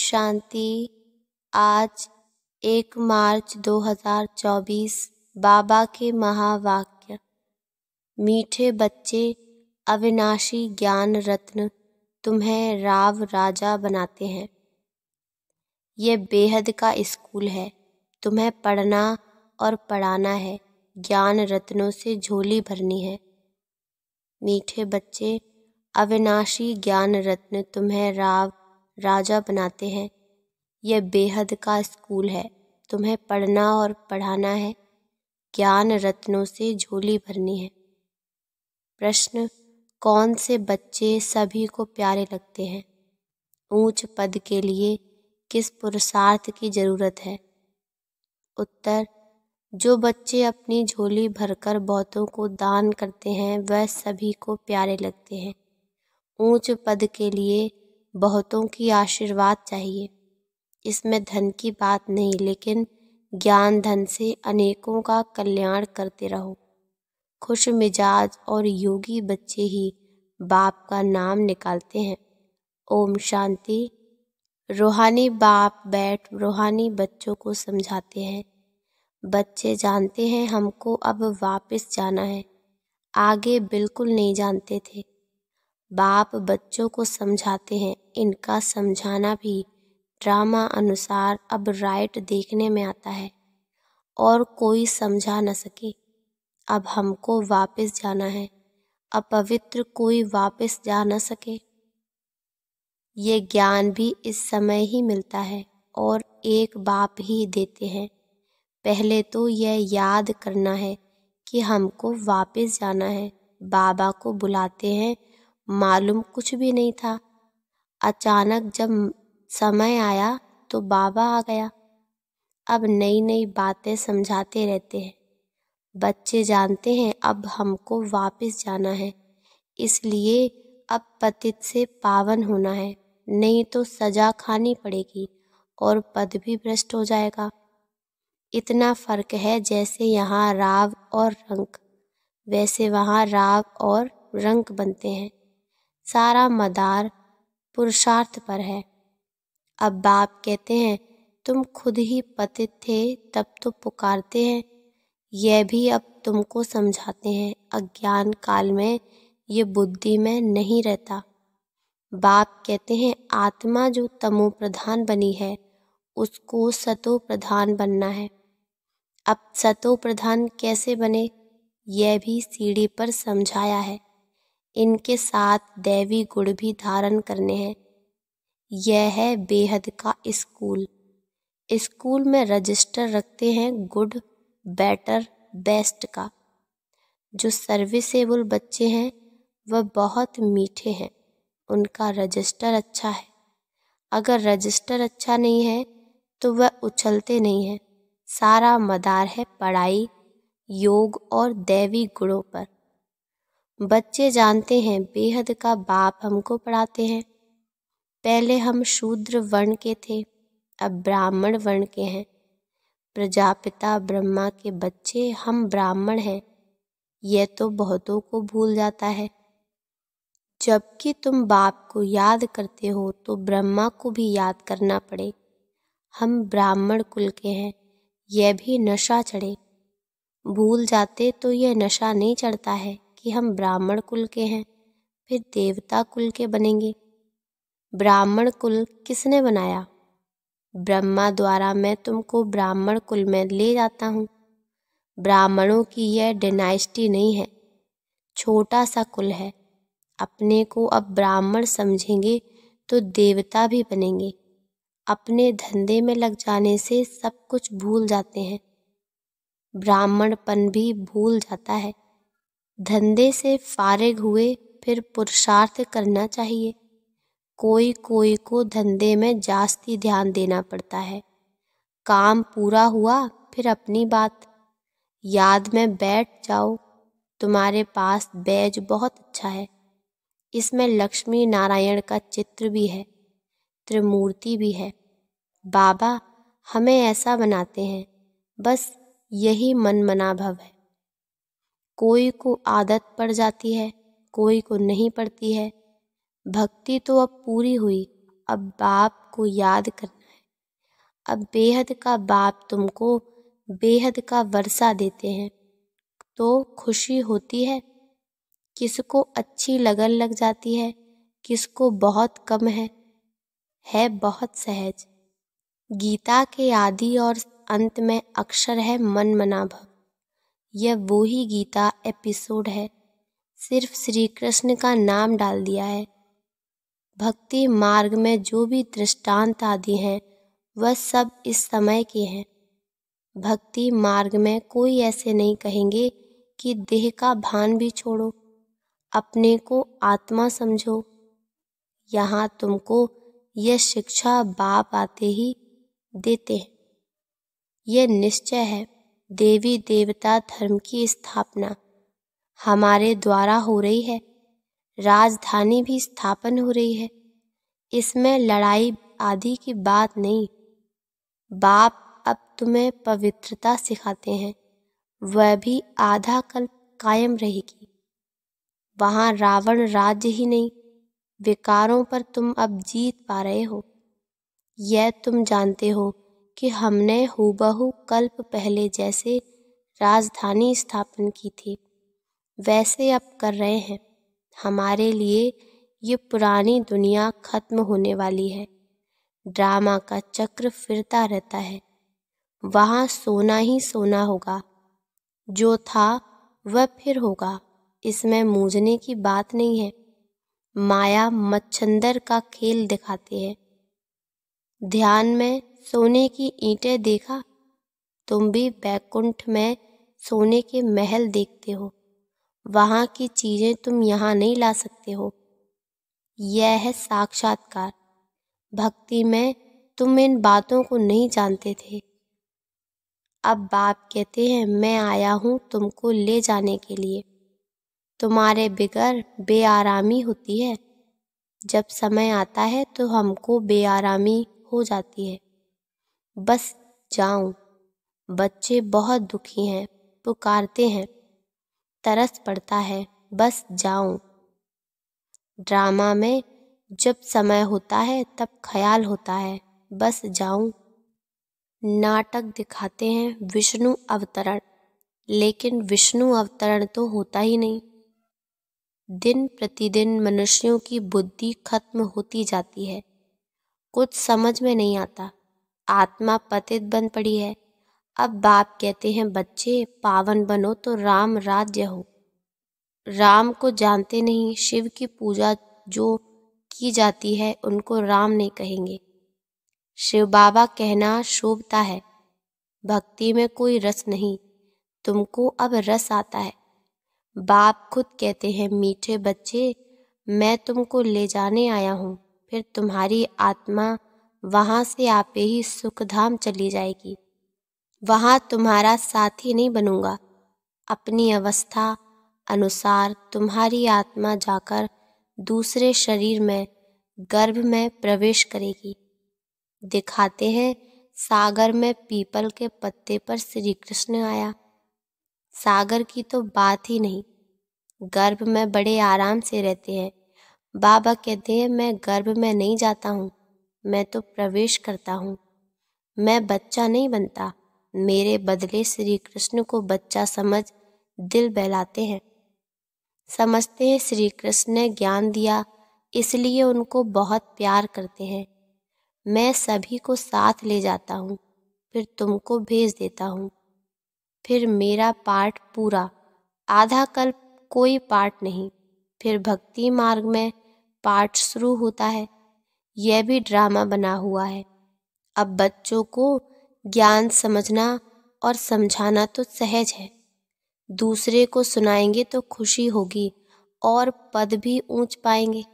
शांति आज एक मार्च 2024 बाबा के महावाक्य मीठे बच्चे अविनाशी ज्ञान रत्न तुम्हें राव राजा बनाते हैं ये बेहद का स्कूल है तुम्हें पढ़ना और पढ़ाना है ज्ञान रत्नों से झोली भरनी है मीठे बच्चे अविनाशी ज्ञान रत्न तुम्हें राव राजा बनाते हैं यह बेहद का स्कूल है तुम्हें पढ़ना और पढ़ाना है ज्ञान रत्नों से झोली भरनी है प्रश्न कौन से बच्चे सभी को प्यारे लगते हैं ऊंच पद के लिए किस पुरुषार्थ की ज़रूरत है उत्तर जो बच्चे अपनी झोली भरकर बहुतों को दान करते हैं वह सभी को प्यारे लगते हैं ऊंच पद के लिए बहुतों की आशीर्वाद चाहिए इसमें धन की बात नहीं लेकिन ज्ञान धन से अनेकों का कल्याण करते रहो खुश मिजाज और योगी बच्चे ही बाप का नाम निकालते हैं ओम शांति रूहानी बाप बैठ रूहानी बच्चों को समझाते हैं बच्चे जानते हैं हमको अब वापस जाना है आगे बिल्कुल नहीं जानते थे बाप बच्चों को समझाते हैं इनका समझाना भी ड्रामा अनुसार अब राइट देखने में आता है और कोई समझा न सके अब हमको वापस जाना है अपवित्र कोई वापस जा न सके ये ज्ञान भी इस समय ही मिलता है और एक बाप ही देते हैं पहले तो यह याद करना है कि हमको वापस जाना है बाबा को बुलाते हैं मालूम कुछ भी नहीं था अचानक जब समय आया तो बाबा आ गया अब नई नई बातें समझाते रहते हैं बच्चे जानते हैं अब हमको वापस जाना है इसलिए अब पतित से पावन होना है नहीं तो सजा खानी पड़ेगी और पद भी भ्रष्ट हो जाएगा इतना फर्क है जैसे यहाँ राव और रंक वैसे वहाँ राव और रंक बनते हैं सारा मदार पुरुषार्थ पर है अब बाप कहते हैं तुम खुद ही पतित थे तब तो पुकारते हैं यह भी अब तुमको समझाते हैं अज्ञान काल में ये बुद्धि में नहीं रहता बाप कहते हैं आत्मा जो तमो प्रधान बनी है उसको सतो प्रधान बनना है अब सतो प्रधान कैसे बने यह भी सीढ़ी पर समझाया है इनके साथ दैवी गुण भी धारण करने हैं यह है बेहद का स्कूल स्कूल में रजिस्टर रखते हैं गुड बेटर बेस्ट का जो सर्विसेबल बच्चे हैं वह बहुत मीठे हैं उनका रजिस्टर अच्छा है अगर रजिस्टर अच्छा नहीं है तो वह उछलते नहीं हैं सारा मदार है पढ़ाई योग और दैवी गुणों पर बच्चे जानते हैं बेहद का बाप हमको पढ़ाते हैं पहले हम शूद्र वर्ण के थे अब ब्राह्मण वर्ण के हैं प्रजापिता ब्रह्मा के बच्चे हम ब्राह्मण हैं यह तो बहुतों को भूल जाता है जबकि तुम बाप को याद करते हो तो ब्रह्मा को भी याद करना पड़े हम ब्राह्मण कुल के हैं यह भी नशा चढ़े भूल जाते तो यह नशा नहीं चढ़ता है कि हम ब्राह्मण कुल के हैं फिर देवता कुल के बनेंगे ब्राह्मण कुल किसने बनाया ब्रह्मा द्वारा मैं तुमको ब्राह्मण कुल में ले जाता हूँ ब्राह्मणों की यह डेनाइस्टी नहीं है छोटा सा कुल है अपने को अब ब्राह्मण समझेंगे तो देवता भी बनेंगे अपने धंधे में लग जाने से सब कुछ भूल जाते हैं ब्राह्मणपन भी भूल जाता है धंधे से फारिग हुए फिर पुरुषार्थ करना चाहिए कोई कोई को धंधे में जास्ती ध्यान देना पड़ता है काम पूरा हुआ फिर अपनी बात याद में बैठ जाओ तुम्हारे पास बैज बहुत अच्छा है इसमें लक्ष्मी नारायण का चित्र भी है त्रिमूर्ति भी है बाबा हमें ऐसा बनाते हैं बस यही मन मनाभव है कोई को आदत पड़ जाती है कोई को नहीं पड़ती है भक्ति तो अब पूरी हुई अब बाप को याद करना है अब बेहद का बाप तुमको बेहद का वर्षा देते हैं तो खुशी होती है किसको अच्छी लगन लग जाती है किसको बहुत कम है है बहुत सहज गीता के आदि और अंत में अक्षर है मन मना भव यह वो ही गीता एपिसोड है सिर्फ श्री कृष्ण का नाम डाल दिया है भक्ति मार्ग में जो भी दृष्टांत आदि हैं वह सब इस समय के हैं भक्ति मार्ग में कोई ऐसे नहीं कहेंगे कि देह का भान भी छोड़ो अपने को आत्मा समझो यहाँ तुमको यह शिक्षा बाप आते ही देते हैं यह निश्चय है देवी देवता धर्म की स्थापना हमारे द्वारा हो रही है राजधानी भी स्थापन हो रही है इसमें लड़ाई आदि की बात नहीं बाप अब तुम्हें पवित्रता सिखाते हैं वह भी आधा कल्प कायम रहेगी वहाँ रावण राज्य ही नहीं विकारों पर तुम अब जीत पा रहे हो यह तुम जानते हो कि हमने हूबहू कल्प पहले जैसे राजधानी स्थापन की थी वैसे अब कर रहे हैं हमारे लिए ये पुरानी दुनिया खत्म होने वाली है ड्रामा का चक्र फिरता रहता है वहाँ सोना ही सोना होगा जो था वह फिर होगा इसमें मूझने की बात नहीं है माया मच्छंदर का खेल दिखाती है ध्यान में सोने की ईंटें देखा तुम भी बैकुंठ में सोने के महल देखते हो वहाँ की चीज़ें तुम यहाँ नहीं ला सकते हो यह है साक्षात्कार भक्ति में तुम इन बातों को नहीं जानते थे अब बाप कहते हैं मैं आया हूँ तुमको ले जाने के लिए तुम्हारे बिगर बेआरामी होती है जब समय आता है तो हमको बेआरामी हो जाती है बस जाऊं बच्चे बहुत दुखी हैं पुकारते हैं तरस पड़ता है बस जाऊं ड्रामा में जब समय होता है तब ख्याल होता है बस जाऊं नाटक दिखाते हैं विष्णु अवतरण लेकिन विष्णु अवतरण तो होता ही नहीं दिन प्रतिदिन मनुष्यों की बुद्धि खत्म होती जाती है कुछ समझ में नहीं आता आत्मा पतित बन पड़ी है अब बाप कहते हैं बच्चे पावन बनो तो राम राज्य हो राम को जानते नहीं शिव की पूजा जो की जाती है उनको राम नहीं कहेंगे शिव बाबा कहना शोभता है भक्ति में कोई रस नहीं तुमको अब रस आता है बाप खुद कहते हैं मीठे बच्चे मैं तुमको ले जाने आया हूँ फिर तुम्हारी आत्मा वहाँ से आपे ही सुखधाम चली जाएगी वहाँ तुम्हारा साथी नहीं बनूंगा अपनी अवस्था अनुसार तुम्हारी आत्मा जाकर दूसरे शरीर में गर्भ में प्रवेश करेगी दिखाते हैं सागर में पीपल के पत्ते पर श्री कृष्ण आया सागर की तो बात ही नहीं गर्भ में बड़े आराम से रहते हैं बाबा कहते हैं मैं गर्भ में नहीं जाता हूँ मैं तो प्रवेश करता हूँ मैं बच्चा नहीं बनता मेरे बदले श्री कृष्ण को बच्चा समझ दिल बहलाते हैं समझते हैं श्री कृष्ण ने ज्ञान दिया इसलिए उनको बहुत प्यार करते हैं मैं सभी को साथ ले जाता हूँ फिर तुमको भेज देता हूँ फिर मेरा पाठ पूरा आधा कल कोई पाठ नहीं फिर भक्ति मार्ग में पाठ शुरू होता है यह भी ड्रामा बना हुआ है अब बच्चों को ज्ञान समझना और समझाना तो सहज है दूसरे को सुनाएंगे तो खुशी होगी और पद भी ऊंच पाएंगे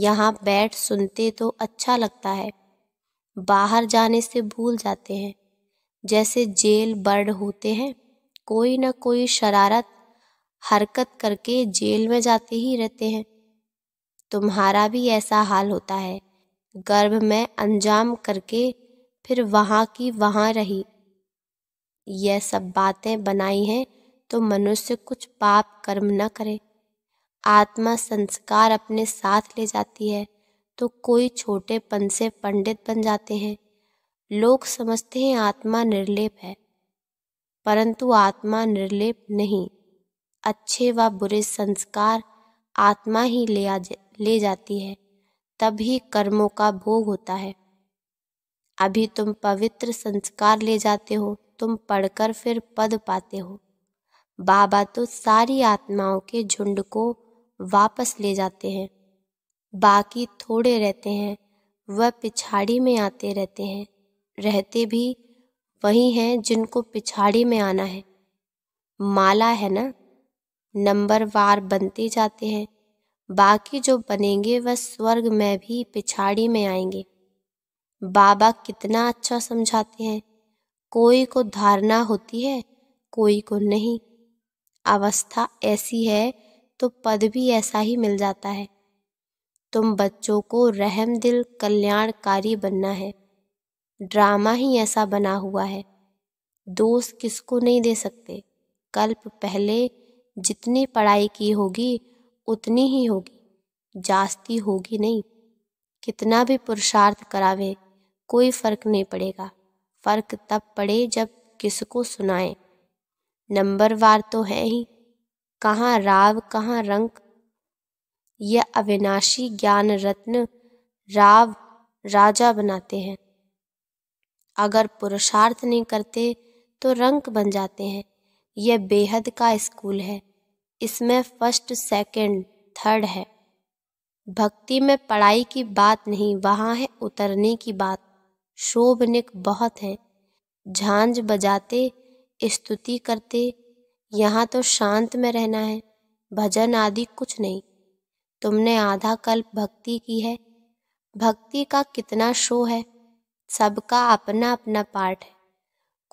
यहाँ बैठ सुनते तो अच्छा लगता है बाहर जाने से भूल जाते हैं जैसे जेल बर्ड होते हैं कोई ना कोई शरारत हरकत करके जेल में जाते ही रहते हैं तुम्हारा भी ऐसा हाल होता है गर्भ में अंजाम करके फिर वहाँ की वहाँ रही यह सब बातें बनाई हैं तो मनुष्य कुछ पाप कर्म न करे आत्मा संस्कार अपने साथ ले जाती है तो कोई छोटेपन से पंडित बन जाते हैं लोग समझते हैं आत्मा निर्लेप है परंतु आत्मा निर्लेप नहीं अच्छे व बुरे संस्कार आत्मा ही ले ले जाती है तभी कर्मों का भोग होता है अभी तुम पवित्र संस्कार ले जाते हो तुम पढ़कर फिर पद पाते हो बाबा तो सारी आत्माओं के झुंड को वापस ले जाते हैं बाकी थोड़े रहते हैं वह पिछाड़ी में आते रहते हैं रहते भी वही हैं जिनको पिछाड़ी में आना है माला है ना नंबर वार बनते जाते हैं बाकी जो बनेंगे वह स्वर्ग में भी पिछाड़ी में आएंगे बाबा कितना अच्छा समझाते हैं कोई को धारणा होती है कोई को नहीं अवस्था ऐसी है तो पद भी ऐसा ही मिल जाता है तुम बच्चों को रहम दिल कल्याणकारी बनना है ड्रामा ही ऐसा बना हुआ है दोष किसको नहीं दे सकते कल्प पहले जितनी पढ़ाई की होगी उतनी ही होगी जास्ती होगी नहीं कितना भी पुरुषार्थ करावे कोई फर्क नहीं पड़ेगा फर्क तब पड़े जब किसको सुनाए नंबर वार तो है ही कहाँ राव कहाँ रंक यह अविनाशी ज्ञान रत्न राव राजा बनाते हैं अगर पुरुषार्थ नहीं करते तो रंक बन जाते हैं यह बेहद का स्कूल है इसमें फर्स्ट सेकंड थर्ड है भक्ति में पढ़ाई की बात नहीं वहाँ है उतरने की बात शोभनिक बहुत है झांझ बजाते स्तुति करते यहाँ तो शांत में रहना है भजन आदि कुछ नहीं तुमने आधा कल्प भक्ति की है भक्ति का कितना शो है सबका अपना अपना पार्ट है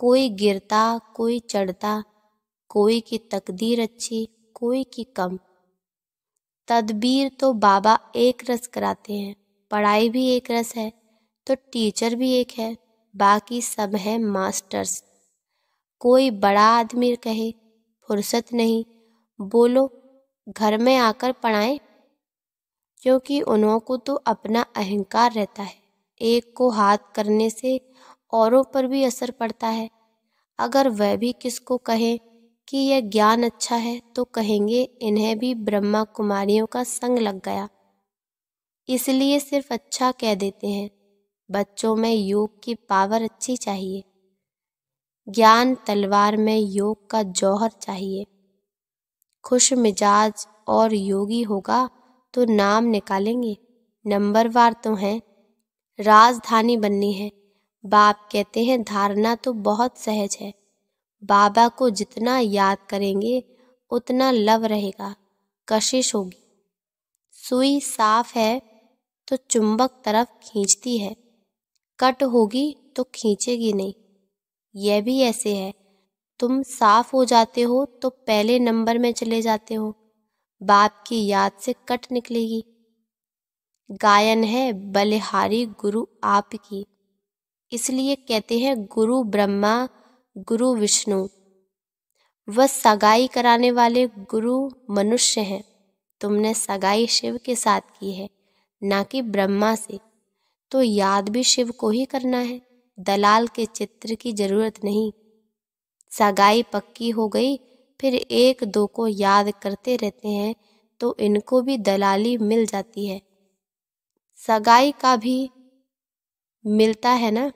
कोई गिरता कोई चढ़ता कोई की तकदीर अच्छी कोई की कम तदबीर तो बाबा एक रस कराते हैं पढ़ाई भी एक रस है तो टीचर भी एक है बाकी सब है मास्टर्स कोई बड़ा आदमी कहे फुर्सत नहीं बोलो घर में आकर पढ़ाएं क्योंकि उन्हों को तो अपना अहंकार रहता है एक को हाथ करने से औरों पर भी असर पड़ता है अगर वह भी किसको कहे कि यह ज्ञान अच्छा है तो कहेंगे इन्हें भी ब्रह्मा कुमारियों का संग लग गया इसलिए सिर्फ अच्छा कह देते हैं बच्चों में योग की पावर अच्छी चाहिए ज्ञान तलवार में योग का जौहर चाहिए खुश मिजाज और योगी होगा तो नाम निकालेंगे नंबरवार तो हैं राजधानी बननी है बाप कहते हैं धारणा तो बहुत सहज है बाबा को जितना याद करेंगे उतना लव रहेगा कशिश होगी सुई साफ है तो चुंबक तरफ खींचती है कट होगी तो खींचेगी नहीं यह भी ऐसे है तुम साफ हो जाते हो तो पहले नंबर में चले जाते हो बाप की याद से कट निकलेगी गायन है बलिहारी गुरु आप की इसलिए कहते हैं गुरु ब्रह्मा गुरु विष्णु वह सगाई कराने वाले गुरु मनुष्य हैं तुमने सगाई शिव के साथ की है ना कि ब्रह्मा से तो याद भी शिव को ही करना है दलाल के चित्र की जरूरत नहीं सगाई पक्की हो गई फिर एक दो को याद करते रहते हैं तो इनको भी दलाली मिल जाती है सगाई का भी मिलता है ना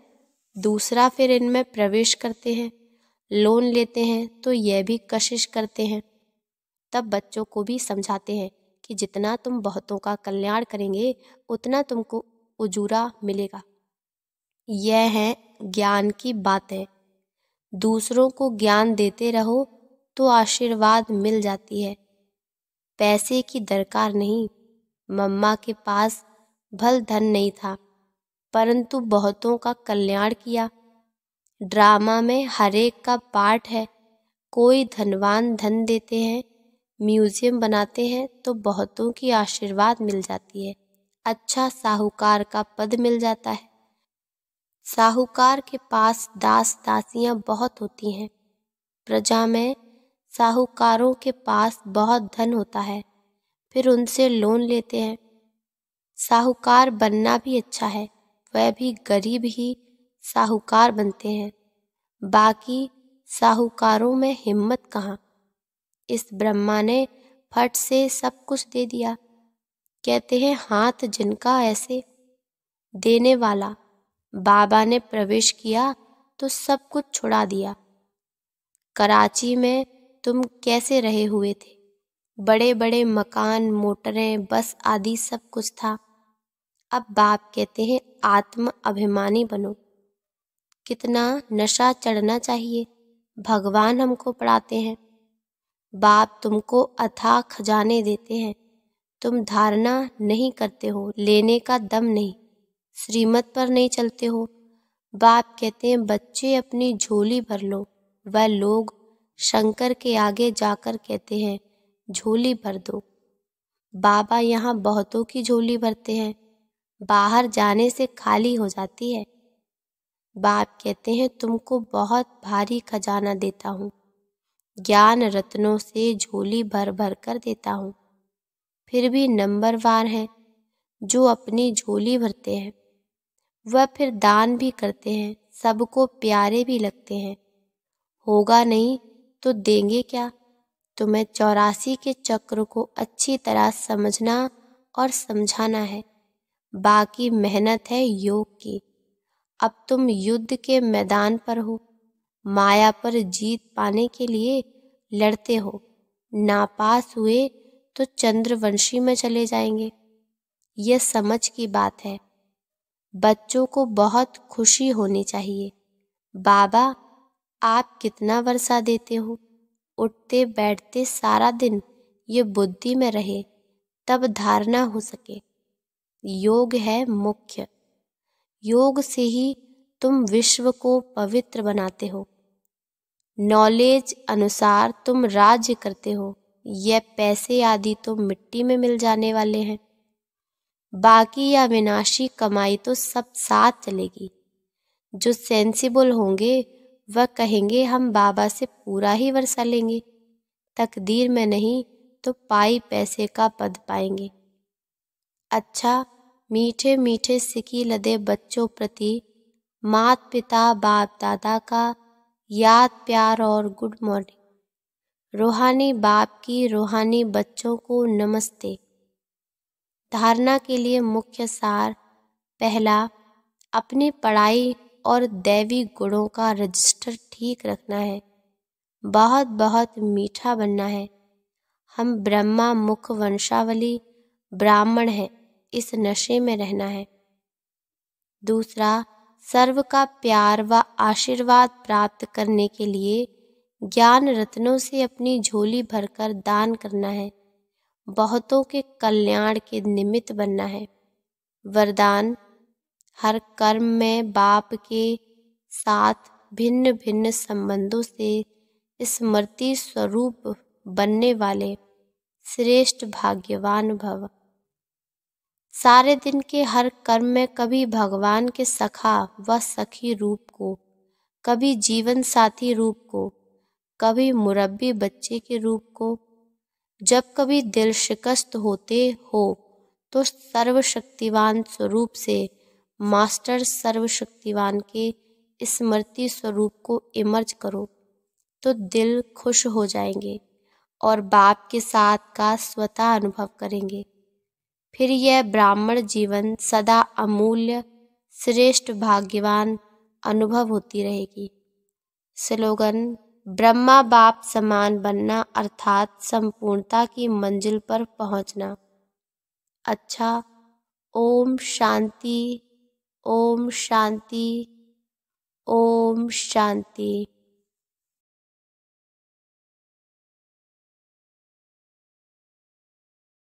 दूसरा फिर इनमें प्रवेश करते हैं लोन लेते हैं तो यह भी कशिश करते हैं तब बच्चों को भी समझाते हैं कि जितना तुम बहुतों का कल्याण करेंगे उतना तुमको उजूरा मिलेगा यह है ज्ञान की बातें दूसरों को ज्ञान देते रहो तो आशीर्वाद मिल जाती है पैसे की दरकार नहीं मम्मा के पास भल धन नहीं था परंतु बहुतों का कल्याण किया ड्रामा में हरेक का पार्ट है कोई धनवान धन देते हैं म्यूजियम बनाते हैं तो बहुतों की आशीर्वाद मिल जाती है अच्छा साहूकार का पद मिल जाता है साहूकार के पास दास दासियां बहुत होती हैं प्रजा में साहूकारों के पास बहुत धन होता है फिर उनसे लोन लेते हैं साहूकार बनना भी अच्छा है वह भी गरीब ही साहूकार बनते हैं बाकी साहूकारों में हिम्मत कहाँ इस ब्रह्मा ने फट से सब कुछ दे दिया कहते हैं हाथ जिनका ऐसे देने वाला बाबा ने प्रवेश किया तो सब कुछ छुड़ा दिया कराची में तुम कैसे रहे हुए थे बड़े बड़े मकान मोटरें बस आदि सब कुछ था अब बाप कहते हैं आत्म अभिमानी बनो कितना नशा चढ़ना चाहिए भगवान हमको पढ़ाते हैं बाप तुमको अथाह खजाने देते हैं तुम धारणा नहीं करते हो लेने का दम नहीं श्रीमत पर नहीं चलते हो बाप कहते हैं बच्चे अपनी झोली भर लो वह लोग शंकर के आगे जाकर कहते हैं झोली भर दो बाबा यहाँ बहुतों की झोली भरते हैं बाहर जाने से खाली हो जाती है बाप कहते हैं तुमको बहुत भारी खजाना देता हूँ ज्ञान रत्नों से झोली भर भर कर देता हूँ फिर भी नंबरवार हैं जो अपनी झोली भरते हैं वह फिर दान भी करते हैं सबको प्यारे भी लगते हैं होगा नहीं तो देंगे क्या तुम्हें चौरासी के चक्र को अच्छी तरह समझना और समझाना है बाकी मेहनत है योग की अब तुम युद्ध के मैदान पर हो माया पर जीत पाने के लिए लड़ते हो नापास हुए तो चंद्रवंशी में चले जाएंगे यह समझ की बात है बच्चों को बहुत खुशी होनी चाहिए बाबा आप कितना वर्षा देते हो उठते बैठते सारा दिन ये बुद्धि में रहे तब धारणा हो सके योग है मुख्य योग से ही तुम विश्व को पवित्र बनाते हो नॉलेज अनुसार तुम राज्य करते हो यह पैसे आदि तो मिट्टी में मिल जाने वाले हैं बाकी या विनाशी कमाई तो सब साथ चलेगी जो सेंसिबल होंगे वह कहेंगे हम बाबा से पूरा ही वर्षा लेंगे तकदीर में नहीं तो पाई पैसे का पद पाएंगे अच्छा मीठे मीठे सिकी लदे बच्चों प्रति मात पिता बाप दादा का याद प्यार और गुड मॉर्निंग रूहानी बाप की रूहानी बच्चों को नमस्ते धारणा के लिए मुख्य सार पहला अपनी पढ़ाई और दैवी गुणों का रजिस्टर ठीक रखना है बहुत बहुत मीठा बनना है हम ब्रह्मा मुख वंशावली ब्राह्मण हैं इस नशे में रहना है दूसरा सर्व का प्यार व आशीर्वाद प्राप्त करने के लिए ज्ञान रत्नों से अपनी झोली भरकर दान करना है बहुतों के कल्याण के निमित्त बनना है वरदान हर कर्म में बाप के साथ भिन्न भिन्न संबंधों से स्मृति स्वरूप बनने वाले श्रेष्ठ भाग्यवान भव सारे दिन के हर कर्म में कभी भगवान के सखा व सखी रूप को कभी जीवन साथी रूप को कभी मुरब्बी बच्चे के रूप को जब कभी दिल शिकस्त होते हो तो सर्वशक्तिवान स्वरूप से मास्टर सर्वशक्तिवान के स्मृति स्वरूप को इमर्ज करो तो दिल खुश हो जाएंगे और बाप के साथ का स्वतः अनुभव करेंगे फिर यह ब्राह्मण जीवन सदा अमूल्य श्रेष्ठ भाग्यवान अनुभव होती रहेगी स्लोगन ब्रह्मा बाप समान बनना अर्थात संपूर्णता की मंजिल पर पहुंचना अच्छा ओम शांति ओम शांति ओम शांति